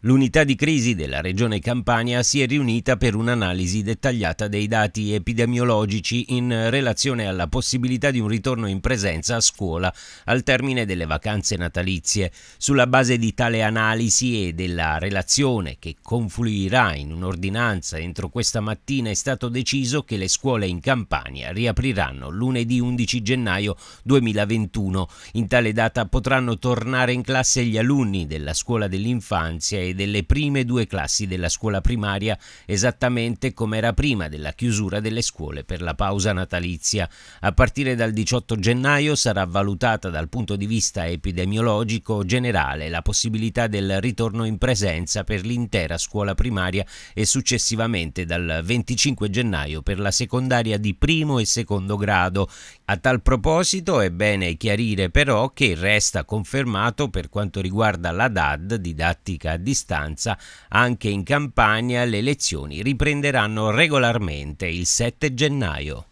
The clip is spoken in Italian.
L'unità di crisi della regione Campania si è riunita per un'analisi dettagliata dei dati epidemiologici in relazione alla possibilità di un ritorno in presenza a scuola al termine delle vacanze natalizie. Sulla base di tale analisi e della relazione che confluirà in un'ordinanza entro questa mattina è stato deciso che le scuole in Campania riapriranno lunedì 11 gennaio 2021. In tale data potranno tornare in classe gli alunni della scuola dell'infanzia e direi delle prime due classi della scuola primaria, esattamente come era prima della chiusura delle scuole per la pausa natalizia. A partire dal 18 gennaio sarà valutata dal punto di vista epidemiologico generale la possibilità del ritorno in presenza per l'intera scuola primaria e successivamente dal 25 gennaio per la secondaria di primo e secondo grado. A tal proposito è bene chiarire però che resta confermato per quanto riguarda la DAD, didattica a distanza, distanza. Anche in Campania le lezioni riprenderanno regolarmente il 7 gennaio.